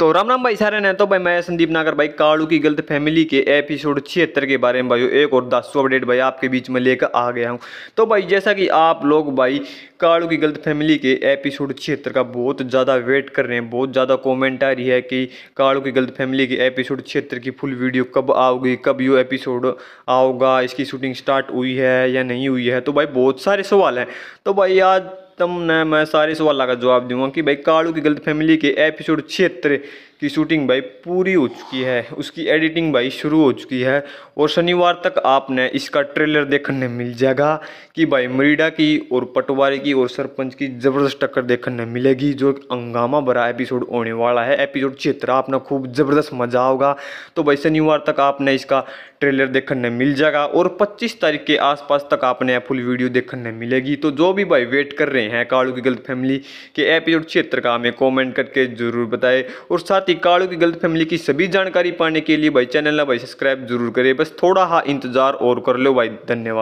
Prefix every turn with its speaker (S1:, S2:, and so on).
S1: तो राम राम भाई सारे ने तो भाई मैं संदीप नागर भाई कालू की गलत फैमिली के एपिसोड छिहत्तर के बारे में भाई एक और दस अपडेट भाई आपके बीच में लेकर आ गया हूँ तो भाई जैसा कि आप लोग भाई कालू की गलत फैमिली के एपिसोड छिहत्तर का बहुत ज़्यादा वेट कर रहे हैं बहुत ज़्यादा कॉमेंट आ रही है कि कालू की गलत फैमिली के एपिसोड छिहत्तर की फुल वीडियो कब आओगी कब यू एपिसोड आओगा इसकी शूटिंग स्टार्ट हुई है या नहीं हुई है तो भाई बहुत सारे सवाल हैं तो भाई आज न मैं सारे सवाल का जवाब दूंगा कि भाई कालू की गलत फैमिली के एपिसोड क्षेत्र की शूटिंग भाई पूरी हो चुकी है उसकी एडिटिंग भाई शुरू हो चुकी है और शनिवार तक आपने इसका ट्रेलर देखने मिल जाएगा कि भाई मरीडा की और पटवारी की और सरपंच की ज़बरदस्त टक्कर देखने मिलेगी जो हंगामा भरा एपिसोड होने वाला है एपिसोड क्षेत्र आपने खूब ज़बरदस्त मज़ा आओगा तो भाई शनिवार तक आपने इसका ट्रेलर देखने मिल जाएगा और पच्चीस तारीख के आसपास तक आपने फुल वीडियो देखने मिलेगी तो जो भी भाई वेट कर रहे हैं हैं कालू की गलत फैमिली के एपिसोड क्षेत्र का हमें कमेंट करके ज़रूर बताएं और साथ ही कालू की गलत फैमिली की सभी जानकारी पाने के लिए भाई चैनल ना भाई सब्सक्राइब जरूर करें बस थोड़ा हा इंतज़ार और कर लो भाई धन्यवाद